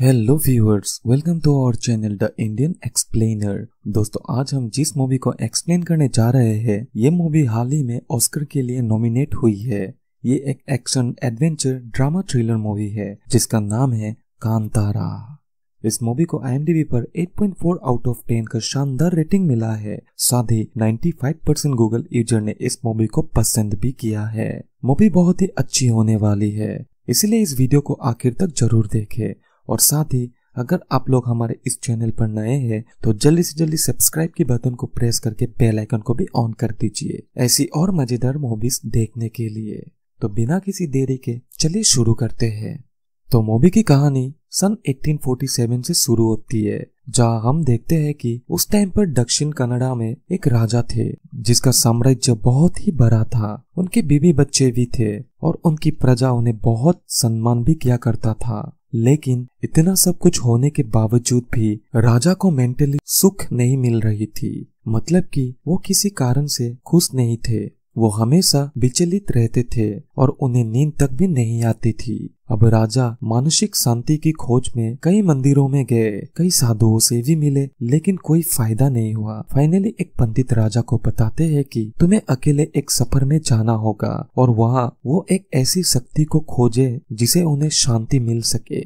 hello viewers welcome to our channel the Indian explainer दोस्तों आज हम जिस मूवी को एक्सप्लेन करने जा रहे हैं ये मूवी हाल ही में ऑस्कर के लिए नॉमिनेट हुई है ये एक action adventure drama thriller movie है जिसका नाम है कांतारा इस मूवी को आई पर 8.4 आउट ऑफ 10 का शानदार रेटिंग मिला है साथ ही 95 परसेंट गूगल यूजर ने इस मूवी को पसंद भी किया है मूवी बहुत ही अच्छी होने वाली है इसीलिए इस वीडियो को आखिर तक जरूर देखें और साथ ही अगर आप लोग हमारे इस चैनल पर नए हैं तो जल्दी से जल्दी सब्सक्राइब के बटन को प्रेस करके बेल आइकन को भी ऑन कर दीजिए ऐसी और मजेदार मूवीज देखने के लिए तो बिना किसी देरी के चलिए शुरू करते हैं तो मूवी की कहानी सन 1847 से शुरू होती है जहाँ हम देखते हैं कि उस टाइम पर दक्षिण कनाडा में एक राजा थे जिसका साम्राज्य बहुत ही बड़ा था उनके बीबी बच्चे भी थे और उनकी प्रजा उन्हें बहुत सम्मान भी किया करता था लेकिन इतना सब कुछ होने के बावजूद भी राजा को मेंटली सुख नहीं मिल रही थी मतलब कि वो किसी कारण से खुश नहीं थे वो हमेशा विचलित रहते थे और उन्हें नींद तक भी नहीं आती थी अब राजा मानसिक शांति की खोज में कई मंदिरों में गए कई साधुओं से भी मिले लेकिन कोई फायदा नहीं हुआ फाइनली एक पंडित राजा को बताते हैं कि तुम्हें अकेले एक सफर में जाना होगा और वहाँ वो एक ऐसी शक्ति को खोजे जिसे उन्हें शांति मिल सके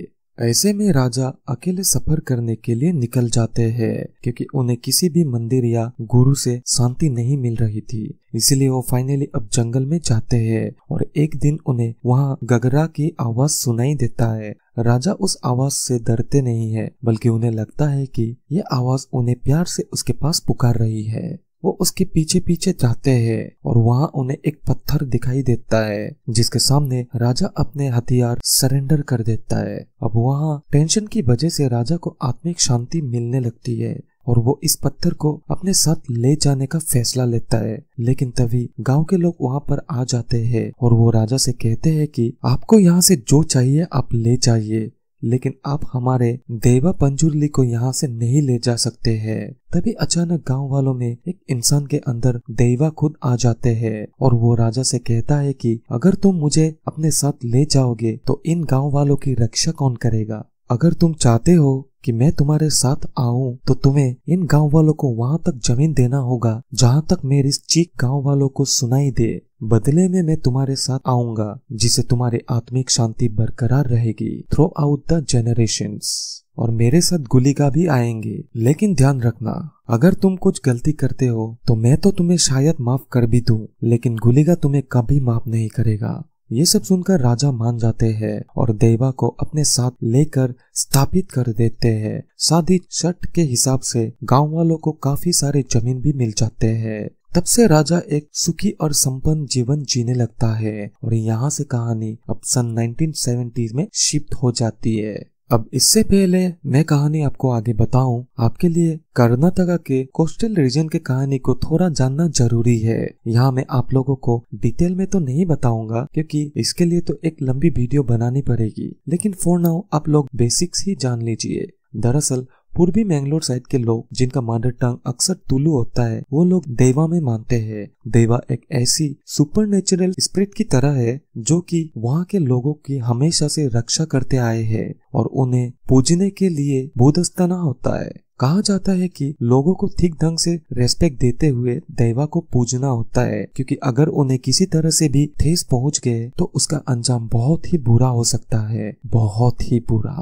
ऐसे में राजा अकेले सफर करने के लिए निकल जाते हैं क्योंकि उन्हें किसी भी मंदिर या गुरु से शांति नहीं मिल रही थी इसलिए वो फाइनली अब जंगल में जाते हैं और एक दिन उन्हें वहाँ गगरा की आवाज सुनाई देता है राजा उस आवाज से डरते नहीं है बल्कि उन्हें लगता है कि यह आवाज उन्हें प्यार से उसके पास पुकार रही है वो उसके पीछे पीछे जाते हैं और वहाँ उन्हें एक पत्थर दिखाई देता है जिसके सामने राजा अपने हथियार सरेंडर कर देता है अब वहाँ टेंशन की वजह से राजा को आत्मिक शांति मिलने लगती है और वो इस पत्थर को अपने साथ ले जाने का फैसला लेता है लेकिन तभी गांव के लोग वहां पर आ जाते हैं और वो राजा से कहते हैं कि आपको यहाँ से जो चाहिए आप ले जाइए लेकिन आप हमारे देवा पंजुरली को यहाँ से नहीं ले जा सकते हैं तभी अचानक गांव वालों में एक इंसान के अंदर देवा खुद आ जाते हैं और वो राजा से कहता है कि अगर तुम मुझे अपने साथ ले जाओगे तो इन गांव वालों की रक्षा कौन करेगा अगर तुम चाहते हो कि मैं तुम्हारे साथ आऊं तो तुम्हें इन गांव वालों को वहां तक जमीन देना होगा जहां तक मेरी चीख गांव वालों को सुनाई दे बदले में मैं तुम्हारे साथ आऊंगा जिसे तुम्हारी आत्मिक शांति बरकरार रहेगी थ्रू आउट द जेनरेशन और मेरे साथ गुलिका भी आएंगे लेकिन ध्यान रखना अगर तुम कुछ गलती करते हो तो मैं तो तुम्हें शायद माफ कर भी दूं लेकिन गुलिका तुम्हें कभी माफ नहीं करेगा ये सब सुनकर राजा मान जाते हैं और देवा को अपने साथ लेकर स्थापित कर देते हैं साथ ही शर्ट के हिसाब से गांव वालों को काफी सारे जमीन भी मिल जाते हैं तब से राजा एक सुखी और संपन्न जीवन जीने लगता है और यहाँ से कहानी अब सन 1970 में शिफ्ट हो जाती है अब इससे पहले मैं कहानी आपको आगे बताऊं, आपके लिए कर्नाटका के कोस्टल रीजन के कहानी को थोड़ा जानना जरूरी है यहाँ मैं आप लोगों को डिटेल में तो नहीं बताऊंगा क्योंकि इसके लिए तो एक लंबी वीडियो बनानी पड़ेगी लेकिन फॉर नाउ आप लोग बेसिक्स ही जान लीजिए दरअसल पूर्वी मैंगलोर साइड के लोग जिनका मादर टंग अक्सर तुलु होता है वो लोग देवा में मानते हैं देवा एक ऐसी सुपर नेचुरल स्प्रिट की तरह है जो कि वहाँ के लोगों की हमेशा से रक्षा करते आए हैं और उन्हें पूजने के लिए बोधस्तना होता है कहा जाता है कि लोगों को ठीक ढंग से रेस्पेक्ट देते हुए देवा को पूजना होता है क्योंकि अगर उन्हें किसी तरह से भी ठेस पहुंच गए तो उसका अंजाम बहुत ही बुरा हो सकता है बहुत ही बुरा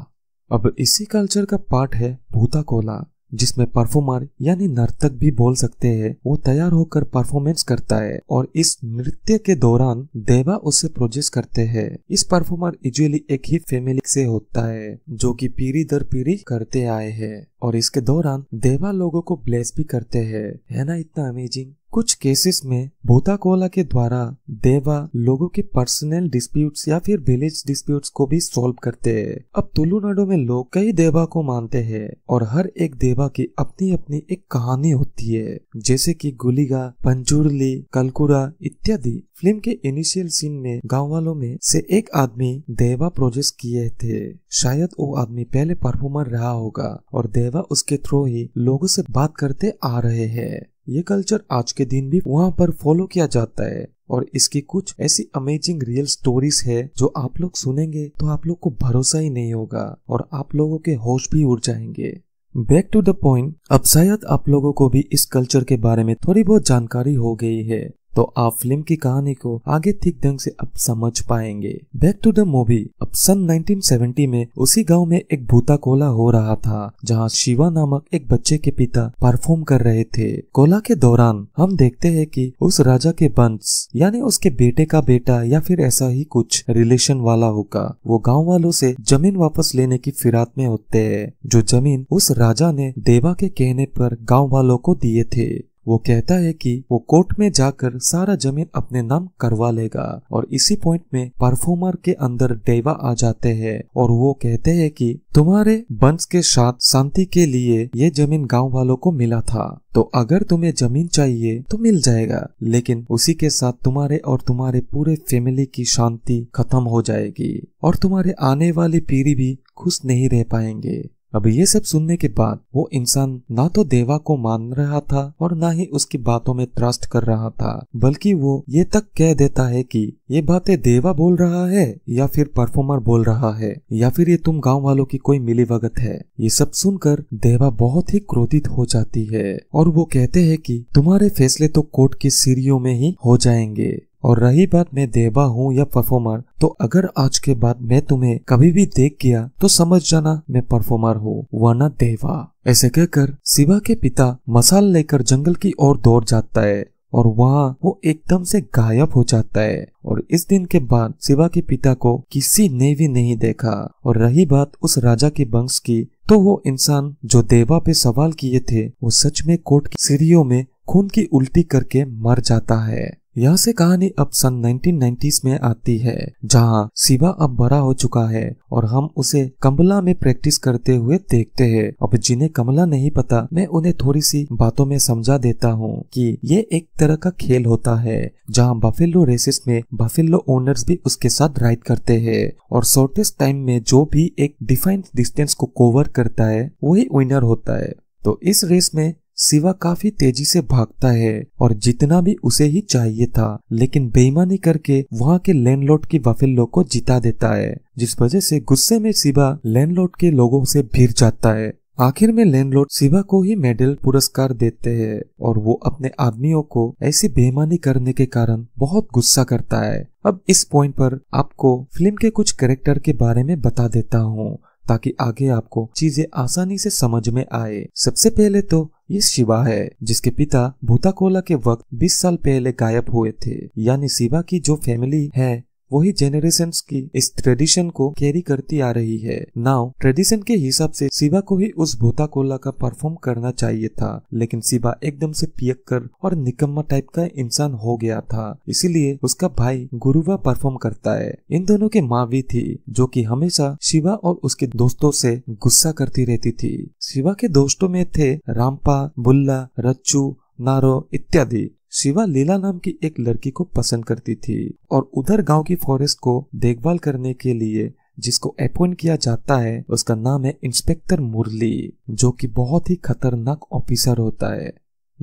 अब इसी कल्चर का पार्ट है भूता कोला जिसमें परफॉर्मर यानी नर्तक भी बोल सकते हैं वो तैयार होकर परफॉर्मेंस करता है और इस नृत्य के दौरान देवा उसे प्रोजेस करते हैं इस परफॉर्मर यूजुअली एक ही फैमिली से होता है जो कि पीढ़ी दर पीढ़ी करते आए हैं और इसके दौरान देवा लोगों को ब्लेस भी करते हैं है ना इतना अमेजिंग कुछ केसेस में भूताकोला के द्वारा देवा लोगों के पर्सनल डिस्प्यूट्स या फिर विलेज डिस्प्यूट्स को भी सॉल्व करते हैं अब तुलुनाडु में लोग कई देवा को मानते हैं और हर एक देवा की अपनी अपनी एक कहानी होती है जैसे कि गुलिगा पंजुरली कलकुरा इत्यादि फिल्म के इनिशियल सीन में गाँव वालों में से एक आदमी देवा प्रोजेस किए थे शायद वो आदमी पहले परफॉर्मर रहा होगा और देवा उसके थ्रू ही लोगों से बात करते आ रहे हैं ये कल्चर आज के दिन भी वहाँ पर फॉलो किया जाता है और इसकी कुछ ऐसी अमेजिंग रियल स्टोरीज है जो आप लोग सुनेंगे तो आप लोग को भरोसा ही नहीं होगा और आप लोगों के होश भी उड़ जाएंगे बैक टू द पॉइंट अब शायद आप लोगों को भी इस कल्चर के बारे में थोड़ी बहुत जानकारी हो गई है तो आप फिल्म की कहानी को आगे ठीक ढंग से अब समझ पाएंगे बैक टू द मूवी अब सन 1970 में उसी गांव में एक भूता कोला हो रहा था जहां शिवा नामक एक बच्चे के पिता परफॉर्म कर रहे थे कोला के दौरान हम देखते हैं कि उस राजा के वंश यानी उसके बेटे का बेटा या फिर ऐसा ही कुछ रिलेशन वाला होगा वो गाँव वालों से जमीन वापस लेने की फिरात में होते है जो जमीन उस राजा ने देवा के कहने पर गाँव वालों को दिए थे वो कहता है कि वो कोर्ट में जाकर सारा जमीन अपने नाम करवा लेगा और इसी पॉइंट में परफॉर्मर के अंदर देवा आ जाते हैं और वो कहते हैं कि तुम्हारे बंस के साथ शांति के लिए ये जमीन गांव वालों को मिला था तो अगर तुम्हें जमीन चाहिए तो मिल जाएगा लेकिन उसी के साथ तुम्हारे और तुम्हारे पूरे फैमिली की शांति खत्म हो जाएगी और तुम्हारे आने वाली पीढ़ी भी खुश नहीं रह पाएंगे अब ये सब सुनने के बाद वो इंसान ना तो देवा को मान रहा था और ना ही उसकी बातों में त्रस्त कर रहा था बल्कि वो ये तक कह देता है कि ये बातें देवा बोल रहा है या फिर परफॉर्मर बोल रहा है या फिर ये तुम गांव वालों की कोई मिली भगत है ये सब सुनकर देवा बहुत ही क्रोधित हो जाती है और वो कहते हैं कि तुम्हारे फैसले तो कोर्ट की सीढ़ियों में ही हो जाएंगे और रही बात मैं देवा हूँ या परफॉर्मर तो अगर आज के बाद मैं तुम्हें कभी भी देख गया तो समझ जाना मैं परफॉर्मर हूँ वरना देवा ऐसे कहकर शिवा के पिता मसाल लेकर जंगल की ओर दौड़ जाता है और वहाँ वो एकदम से गायब हो जाता है और इस दिन के बाद शिवा के पिता को किसी ने भी नहीं देखा और रही बात उस राजा के वंश की तो वो इंसान जो देवा पे सवाल किए थे वो सच में कोर्ट की सीढ़ियों में खून की उल्टी करके मर जाता है यहाँ से कहानी अब सन 1990s में आती है जहाँ शिवा अब बड़ा हो चुका है और हम उसे कमला में प्रैक्टिस करते हुए देखते हैं अब जिन्हें कमला नहीं पता मैं उन्हें थोड़ी सी बातों में समझा देता हूँ कि ये एक तरह का खेल होता है जहाँ बफेलो रेसेस में बफेलो ओनर्स भी उसके साथ राइड करते हैं और शॉर्टेस्ट टाइम में जो भी एक डिफाइंड डिस्टेंस को कवर करता है वही विनर होता है तो इस रेस में सिवा काफी तेजी से भागता है और जितना भी उसे ही चाहिए था लेकिन बेईमानी करके वहाँ के लैंडलॉर्ड की वफिल्लो को जिता देता है जिस वजह से गुस्से में सिवा लैंडलॉर्ड के लोगों से भीड़ जाता है आखिर में लैंडलॉर्ड शिवा को ही मेडल पुरस्कार देते हैं और वो अपने आदमियों को ऐसी बेईमानी करने के कारण बहुत गुस्सा करता है अब इस पॉइंट पर आपको फिल्म के कुछ कैरेक्टर के बारे में बता देता हूँ ताकि आगे आपको चीजें आसानी से समझ में आए सबसे पहले तो ये शिवा है जिसके पिता भूताकोला के वक्त 20 साल पहले गायब हुए थे यानी शिवा की जो फैमिली है वही जेनरेशन की इस ट्रेडिशन को कैरी करती आ रही है नाउ ट्रेडिशन के हिसाब से शिवा को ही उस भूता कोला का परफॉर्म करना चाहिए था लेकिन शिवा एकदम से पियक कर और निकम्मा टाइप का इंसान हो गया था इसीलिए उसका भाई गुरुवा परफॉर्म करता है इन दोनों के माँ भी थी जो कि हमेशा शिवा और उसके दोस्तों से गुस्सा करती रहती थी शिवा के दोस्तों में थे रामपा बुल्ला रच्चू नारो इत्यादि शिवा लीला नाम की एक लड़की को पसंद करती थी और उधर गांव की फॉरेस्ट को देखभाल करने के लिए जिसको अपॉइंट किया जाता है उसका नाम है इंस्पेक्टर मुरली जो कि बहुत ही खतरनाक ऑफिसर होता है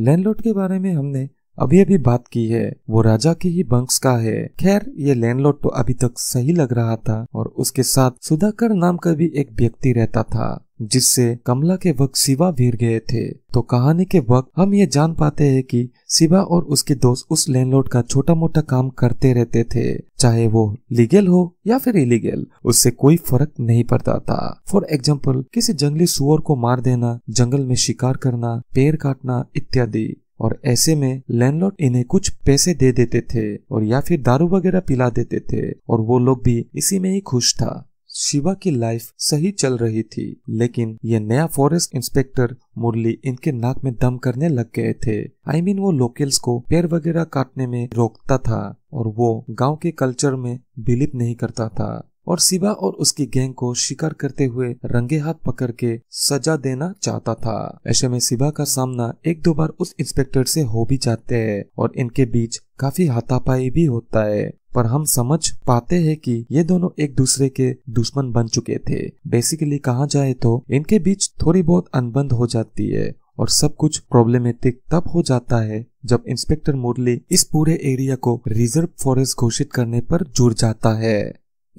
लैंडलॉर्ड के बारे में हमने अभी अभी बात की है वो राजा के ही बंक्स का है खैर ये लैंडलॉर्ड तो अभी तक सही लग रहा था और उसके साथ सुधाकर नाम का भी एक व्यक्ति रहता था जिससे कमला के वक्त शिवा भीर गए थे तो कहानी के वक्त हम ये जान पाते हैं कि शिवा और उसके दोस्त उस लैंडलॉर्ड का छोटा मोटा काम करते रहते थे चाहे वो लीगल हो या फिर इलीगल उससे कोई फर्क नहीं पड़ता था फॉर एग्जाम्पल किसी जंगली सुअर को मार देना जंगल में शिकार करना पेड़ काटना इत्यादि और ऐसे में लैंडलॉर्ड इन्हें कुछ पैसे दे देते थे और या फिर दारू वगैरह पिला देते थे और वो लोग भी इसी में ही खुश था शिवा की लाइफ सही चल रही थी लेकिन ये नया फॉरेस्ट इंस्पेक्टर मुरली इनके नाक में दम करने लग गए थे आई I मीन mean, वो लोकल्स को पेड़ वगैरह काटने में रोकता था और वो गांव के कल्चर में बिलीव नहीं करता था और शिवा और उसकी गैंग को शिकार करते हुए रंगे हाथ पकड़ के सजा देना चाहता था ऐसे में शिवा का सामना एक दो बार उस इंस्पेक्टर से हो भी जाते हैं और इनके बीच काफी हाथापाई भी होता है पर हम समझ पाते हैं कि ये दोनों एक दूसरे के दुश्मन बन चुके थे बेसिकली कहा जाए तो इनके बीच थोड़ी बहुत अनबंध हो जाती है और सब कुछ प्रॉब्लमेटिक तब हो जाता है जब इंस्पेक्टर मुरली इस पूरे एरिया को रिजर्व फॉरेस्ट घोषित करने पर जुड़ जाता है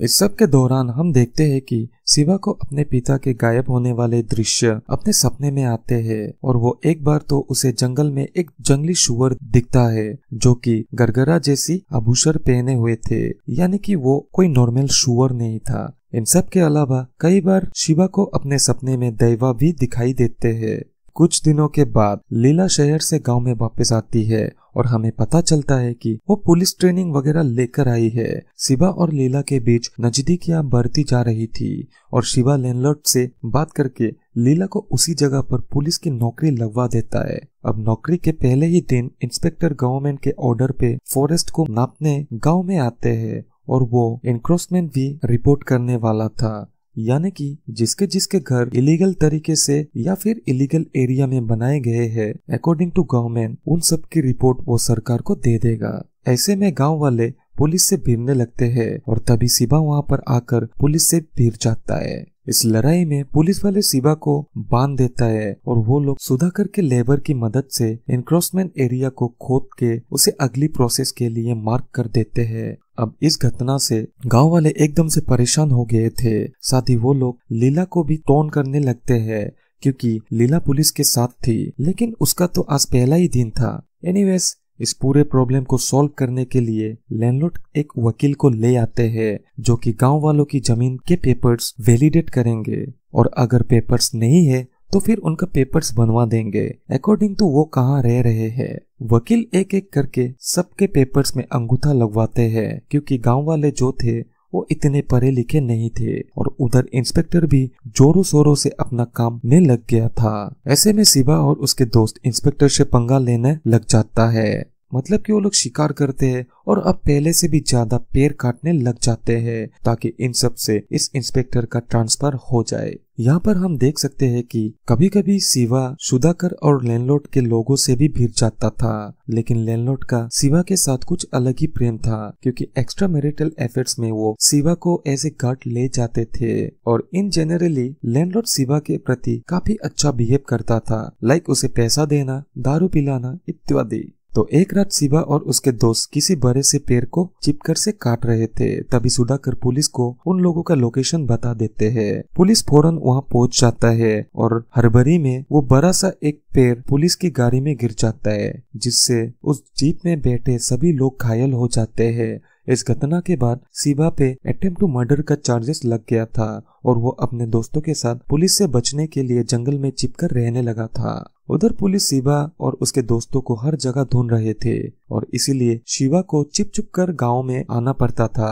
इस सब के दौरान हम देखते हैं कि शिवा को अपने पिता के गायब होने वाले दृश्य अपने सपने में आते हैं और वो एक बार तो उसे जंगल में एक जंगली शुअर दिखता है जो कि गरगरा जैसी आभूषण पहने हुए थे यानी कि वो कोई नॉर्मल शुअर नहीं था इन सब के अलावा कई बार शिवा को अपने सपने में दैवा भी दिखाई देते हैं कुछ दिनों के बाद लीला शहर से गांव में वापस आती है और हमें पता चलता है कि वो पुलिस ट्रेनिंग वगैरह लेकर आई है शिवा और लीला के बीच नजदीकिया बढ़ती जा रही थी और शिवा लैंडलॉर्ड से बात करके लीला को उसी जगह पर पुलिस की नौकरी लगवा देता है अब नौकरी के पहले ही दिन इंस्पेक्टर गवर्नमेंट के ऑर्डर पे फॉरेस्ट को नापने गाँव में आते हैं और वो इंक्रोचमेंट भी रिपोर्ट करने वाला था यानी कि जिसके जिसके घर इलीगल तरीके से या फिर इलीगल एरिया में बनाए गए हैं अकॉर्डिंग टू गवर्नमेंट उन सब की रिपोर्ट वो सरकार को दे देगा ऐसे में गांव वाले पुलिस से भीड़ने लगते हैं और तभी सिबा वहां पर आकर पुलिस से भीड़ जाता है इस लड़ाई में पुलिस वाले सिबा को बांध देता है और वो लोग सुधाकर के लेबर की मदद से एनक्रोचमेंट एरिया को खोद के उसे अगली प्रोसेस के लिए मार्क कर देते हैं अब इस घटना से गांव वाले एकदम से परेशान हो गए थे साथ ही वो लोग लीला को भी टोन करने लगते हैं क्योंकि लीला पुलिस के साथ थी लेकिन उसका तो आज पहला ही दिन था एनीवेज इस पूरे प्रॉब्लम को सॉल्व करने के लिए लैंडलॉर्ड एक वकील को ले आते हैं जो कि गांव वालों की जमीन के पेपर्स वैलिडेट करेंगे और अगर पेपर्स नहीं है तो फिर उनका पेपर्स बनवा देंगे अकॉर्डिंग टू वो कहाँ रह रहे हैं वकील एक एक करके सबके पेपर्स में अंगूठा लगवाते हैं क्योंकि गांव वाले जो थे वो इतने पढ़े लिखे नहीं थे और उधर इंस्पेक्टर भी जोरों शोरों से अपना काम में लग गया था ऐसे में शिवा और उसके दोस्त इंस्पेक्टर से पंगा लेने लग जाता है मतलब कि वो लोग शिकार करते हैं और अब पहले से भी ज्यादा पेड़ काटने लग जाते हैं ताकि इन सब से इस इंस्पेक्टर का ट्रांसफर हो जाए यहाँ पर हम देख सकते हैं कि कभी कभी शिवा सुधाकर और लैंडलॉर्ड के लोगों से भी भिड़ जाता था लेकिन लैंडलॉर्ड का शिवा के साथ कुछ अलग ही प्रेम था क्योंकि एक्स्ट्रा मैरिटल एफेयर्स में वो शिवा को ऐसे ए गार्ड ले जाते थे और इन जनरली लैंडलॉर्ड शिवा के प्रति काफी अच्छा बिहेव करता था लाइक उसे पैसा देना दारू पिलाना इत्यादि तो एक रात शिवा और उसके दोस्त किसी बड़े से पेड़ को चिपकर से काट रहे थे तभी सुधाकर पुलिस को उन लोगों का लोकेशन बता देते हैं पुलिस फौरन वहां पहुंच जाता है और हरबरी में वो बड़ा सा एक पेड़ पुलिस की गाड़ी में गिर जाता है जिससे उस जीप में बैठे सभी लोग घायल हो जाते हैं इस घटना के बाद शिवा पे अटेम्प्ट टू मर्डर का चार्जेस लग गया था और वो अपने दोस्तों के साथ पुलिस से बचने के लिए जंगल में चिपकर रहने लगा था उधर पुलिस शिवा और उसके दोस्तों को हर जगह ढूंढ रहे थे और इसीलिए शिवा को चिप चुप कर गाँव में आना पड़ता था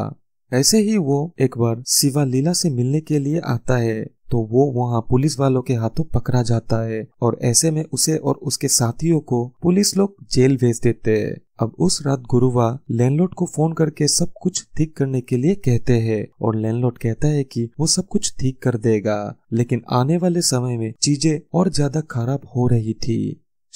ऐसे ही वो एक बार शिवा लीला से मिलने के लिए आता है तो वो वहाँ पुलिस वालों के हाथों पकड़ा जाता है और ऐसे में उसे और उसके साथियों को पुलिस लोग जेल भेज देते हैं अब उस रात गुरुवा लैंडलॉर्ड को फोन करके सब कुछ ठीक करने के लिए कहते हैं और लैंडलॉर्ड कहता है कि वो सब कुछ ठीक कर देगा लेकिन आने वाले समय में चीजें और ज्यादा खराब हो रही थी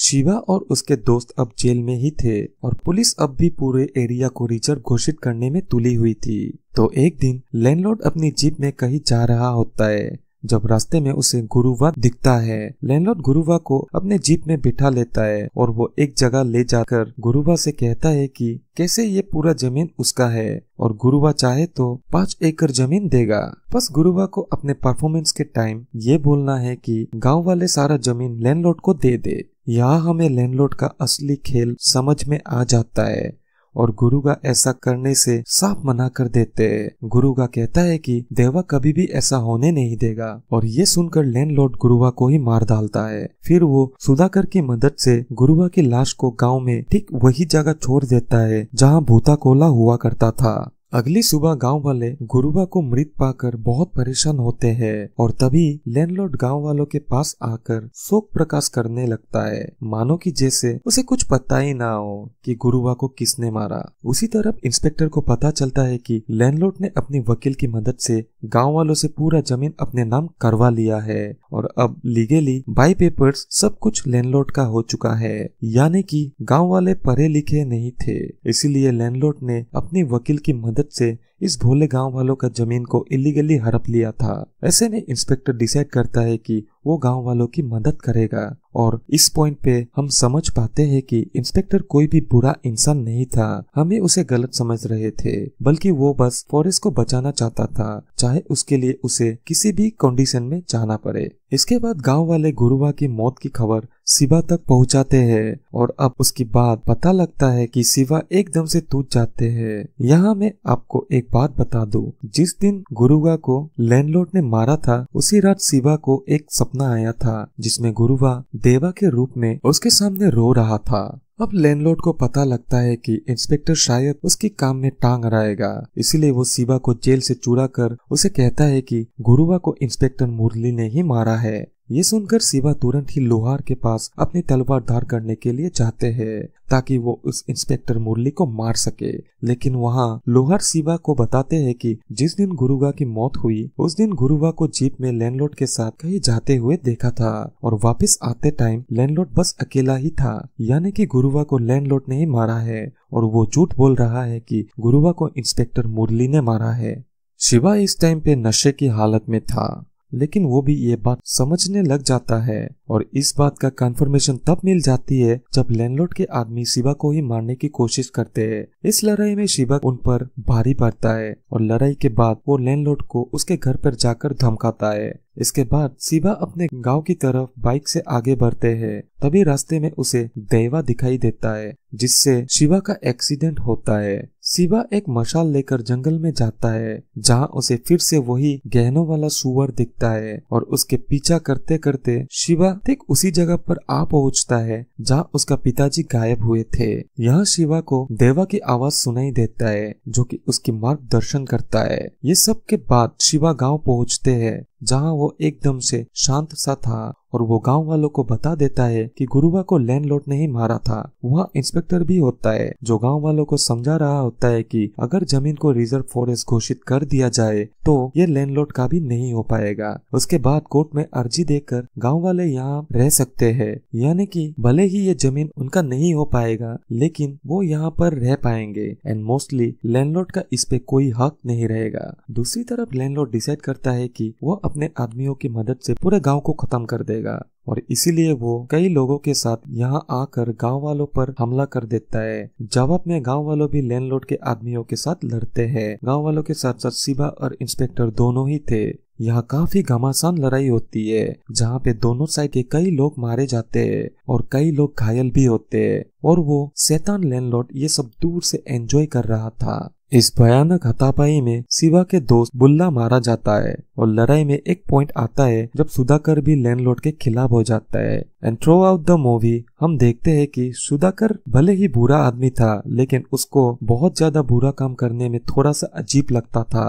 शिवा और उसके दोस्त अब जेल में ही थे और पुलिस अब भी पूरे एरिया को रिजर्व घोषित करने में तुली हुई थी तो एक दिन लैंडलॉर्ड अपनी जीप में कहीं जा रहा होता है जब रास्ते में उसे गुरुवा दिखता है लैंडलॉर्ड गुरुवा को अपने जीप में बिठा लेता है और वो एक जगह ले जाकर गुरुवा से कहता है कि कैसे ये पूरा जमीन उसका है और गुरुवा चाहे तो पांच एकड़ जमीन देगा बस गुरुवा को अपने परफॉर्मेंस के टाइम ये बोलना है कि गांव वाले सारा जमीन लैंडलॉर्ड को दे दे यहाँ हमें लैंडलॉर्ड का असली खेल समझ में आ जाता है और गुरुगा ऐसा करने से साफ मना कर देते है गुरुगा कहता है कि देवा कभी भी ऐसा होने नहीं देगा और ये सुनकर लैंडलॉर्ड गुरुवा को ही मार डालता है फिर वो सुधाकर की मदद से गुरुवा की लाश को गाँव में ठीक वही जगह छोड़ देता है जहाँ भूता कोला हुआ करता था अगली सुबह गांव वाले गुरुबा को मृत पाकर बहुत परेशान होते हैं और तभी लैंडलॉर्ड गांव वालों के पास आकर शोक प्रकाश करने लगता है मानो कि जैसे उसे कुछ पता ही ना हो कि गुरुबा को किसने मारा उसी तरफ इंस्पेक्टर को पता चलता है कि लैंडलॉर्ड ने अपने वकील की मदद से गांव वालों से पूरा जमीन अपने नाम करवा लिया है और अब लीगली बाई पेपर्स सब कुछ लैंडलॉर्ड का हो चुका है यानी कि गांव वाले पढ़े लिखे नहीं थे इसीलिए लैंडलॉर्ड ने अपने वकील की मदद मदद से इस भोले गांव वालों का जमीन को इलीगली हड़प लिया था ऐसे में इंस्पेक्टर डिसाइड करता है कि वो गांव वालों की मदद करेगा और इस पॉइंट पे हम समझ पाते हैं कि इंस्पेक्टर कोई भी बुरा इंसान नहीं था हमें उसे गलत समझ रहे थे बल्कि वो बस फॉरेस्ट को बचाना चाहता था चाहे उसके लिए उसे किसी भी कंडीशन में जाना पड़े इसके बाद गांव वाले गुरुवा की मौत की खबर शिवा तक पहुंचाते हैं और अब उसकी बात पता लगता है कि शिवा एकदम से टूट जाते हैं यहाँ मैं आपको एक बात बता दूं जिस दिन गुरुवा को लैंडलॉर्ड ने मारा था उसी रात शिवा को एक सपना आया था जिसमें गुरुवा देवा के रूप में उसके सामने रो रहा था अब लैंडलॉर्ड को पता लगता है कि इंस्पेक्टर शायद उसके काम में टांग रहेगा इसीलिए वो शिवा को जेल से चुरा कर उसे कहता है कि गुरुवा को इंस्पेक्टर मुरली ने ही मारा है ये सुनकर शिवा तुरंत ही लोहार के पास अपनी तलवार धार करने के लिए जाते हैं ताकि वो उस इंस्पेक्टर मुरली को मार सके लेकिन वहाँ लोहार शिवा को बताते हैं कि जिस दिन गुरुगा की मौत हुई उस दिन गुरुवा को जीप में लैंडलॉर्ड के साथ कहीं जाते हुए देखा था और वापस आते टाइम लैंडलॉर्ड बस अकेला ही था यानी कि गुरुवा को लैंडलॉर्ड ने ही मारा है और वो झूठ बोल रहा है कि गुरुवा को इंस्पेक्टर मुरली ने मारा है शिवा इस टाइम पे नशे की हालत में था लेकिन वो भी ये बात समझने लग जाता है और इस बात का कंफर्मेशन तब मिल जाती है जब लैंडलॉर्ड के आदमी शिवा को ही मारने की कोशिश करते हैं इस लड़ाई में शिवा उन पर भारी पड़ता है और लड़ाई के बाद वो लैंडलॉर्ड को उसके घर पर जाकर धमकाता है इसके बाद शिवा अपने गांव की तरफ बाइक से आगे बढ़ते हैं तभी रास्ते में उसे देवा दिखाई देता है जिससे शिवा का एक्सीडेंट होता है शिवा एक मशाल लेकर जंगल में जाता है जहां उसे फिर से वही गहनों वाला सुअर दिखता है और उसके पीछा करते करते शिवा ठीक उसी जगह पर आ पहुंचता है जहां उसका पिताजी गायब हुए थे यहां शिवा को देवा की आवाज सुनाई देता है जो कि उसकी मार्गदर्शन करता है ये सब के बाद शिवा गांव पहुंचते हैं जहां वो एकदम से शांत सा था और वो गांव वालों को बता देता है कि गुरुवा को लैंडलॉर्ड ने ही मारा था वह इंस्पेक्टर भी होता है जो गांव वालों को समझा रहा होता है कि अगर जमीन को रिजर्व फॉरेस्ट घोषित कर दिया जाए तो ये लैंडलॉर्ड का भी नहीं हो पाएगा उसके बाद कोर्ट में अर्जी देकर गाँव वाले यहाँ रह सकते है यानी की भले ही ये जमीन उनका नहीं हो पाएगा लेकिन वो यहाँ पर रह पाएंगे एंड मोस्टली लैंडलॉर्ड का इस पे कोई हक नहीं रहेगा दूसरी तरफ लैंडलॉर्ड डिसाइड करता है कि वो अपने आदमियों की मदद से पूरे गांव को खत्म कर देगा जाएगा और इसीलिए वो कई लोगों के साथ यहाँ आकर गांव वालों पर हमला कर देता है जवाब में गांव वालों भी लैंडलॉर्ड के आदमियों के साथ लड़ते हैं गांव वालों के साथ साथ सिबा और इंस्पेक्टर दोनों ही थे यहाँ काफी घमासान लड़ाई होती है जहाँ पे दोनों साइड के कई लोग मारे जाते हैं और कई लोग घायल भी होते हैं और वो शैतान लैंडलॉर्ड ये सब दूर से एंजॉय कर रहा था इस भयानक हतापाई में शिवा के दोस्त बुल्ला मारा जाता है और लड़ाई में एक पॉइंट आता है जब सुधाकर भी लैंडलॉर्ड के खिलाफ हो जाता है and throughout the movie हम देखते हैं कि सुधाकर भले ही बुरा आदमी था लेकिन उसको बहुत ज्यादा बुरा काम करने में थोड़ा सा अजीब लगता था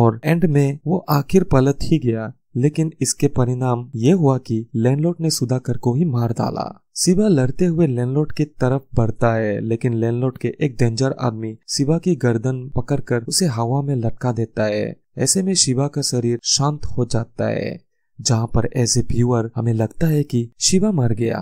और एंड में वो आखिर पलट ही गया लेकिन इसके परिणाम ये हुआ कि लैंडलॉर्ड ने सुधाकर को ही मार डाला शिवा लड़ते हुए लैंडलॉर्ड की तरफ बढ़ता है लेकिन लैंडलॉर्ड के एक डेंजर आदमी शिवा की गर्दन पकड़कर उसे हवा में लटका देता है ऐसे में शिवा का शरीर शांत हो जाता है जहां पर एज ए व्यूअर हमें लगता है कि शिवा मर गया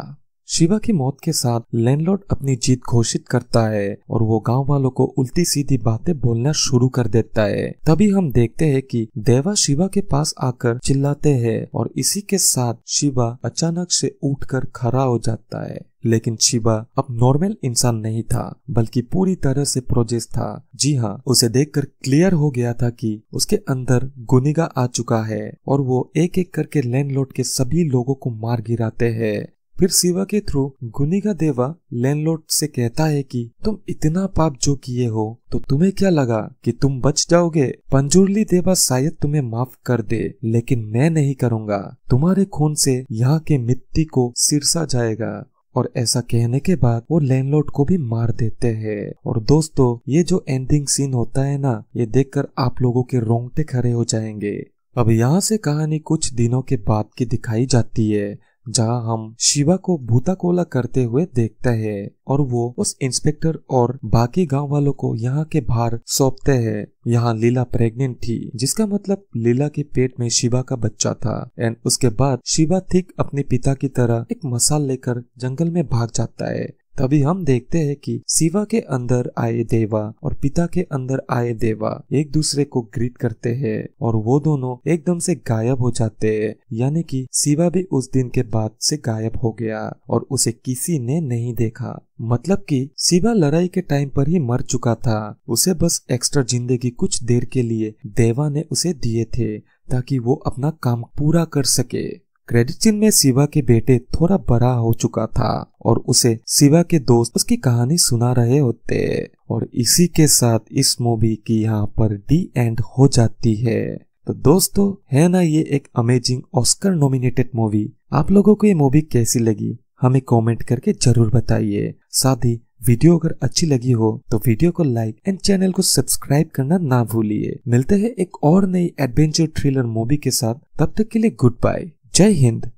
शिवा की मौत के साथ लैंडलॉर्ड अपनी जीत घोषित करता है और वो गांव वालों को उल्टी सीधी बातें बोलना शुरू कर देता है तभी हम देखते हैं कि देवा शिवा के पास आकर चिल्लाते हैं और इसी के साथ शिवा अचानक से उठकर खड़ा हो जाता है लेकिन शिवा अब नॉर्मल इंसान नहीं था बल्कि पूरी तरह से प्रोजेस था जी हाँ उसे देखकर क्लियर हो गया था कि उसके अंदर गुनिगा आ चुका है और वो एक एक करके लैंडलॉर्ड के सभी लोगों को मार गिराते हैं फिर शिवा के थ्रू गुनी का देवा लैंडलॉर्ड से कहता है कि तुम इतना पाप जो किए हो तो तुम्हें क्या लगा कि तुम बच जाओगे पंजुरली देवा शायद तुम्हें माफ कर दे लेकिन मैं नहीं करूँगा तुम्हारे खून से यहाँ के मिट्टी को सिरसा जाएगा और ऐसा कहने के बाद वो लैंडलॉर्ड को भी मार देते हैं और दोस्तों ये जो एंडिंग सीन होता है ना ये देखकर आप लोगों के रोंगटे खड़े हो जाएंगे अब यहाँ से कहानी कुछ दिनों के बाद की दिखाई जाती है जहां हम शिवा को भूता कोला करते हुए देखते हैं और वो उस इंस्पेक्टर और बाकी गांव वालों को यहाँ के बाहर सौंपते हैं यहाँ लीला प्रेग्नेंट थी जिसका मतलब लीला के पेट में शिवा का बच्चा था एंड उसके बाद शिवा ठीक अपने पिता की तरह एक मसाल लेकर जंगल में भाग जाता है तभी हम देखते हैं कि शिवा के अंदर आए देवा और पिता के अंदर आए देवा एक दूसरे को ग्रीट करते हैं और वो दोनों एकदम से गायब हो जाते हैं यानी कि शिवा भी उस दिन के बाद से गायब हो गया और उसे किसी ने नहीं देखा मतलब कि शिवा लड़ाई के टाइम पर ही मर चुका था उसे बस एक्स्ट्रा जिंदगी कुछ देर के लिए देवा ने उसे दिए थे ताकि वो अपना काम पूरा कर सके क्रेडिट चिन्ह में शिवा के बेटे थोड़ा बड़ा हो चुका था और उसे शिवा के दोस्त उसकी कहानी सुना रहे होते और इसी के साथ इस मूवी की यहाँ पर डी एंड हो जाती है तो दोस्तों है ना ये एक अमेजिंग ऑस्कर नॉमिनेटेड मूवी आप लोगों को ये मूवी कैसी लगी हमें कमेंट करके जरूर बताइए साथ ही वीडियो अगर अच्छी लगी हो तो वीडियो को लाइक एंड चैनल को सब्सक्राइब करना ना भूलिए मिलते हैं एक और नई एडवेंचर थ्रिलर मूवी के साथ तब तक के लिए गुड बाय जय हिंद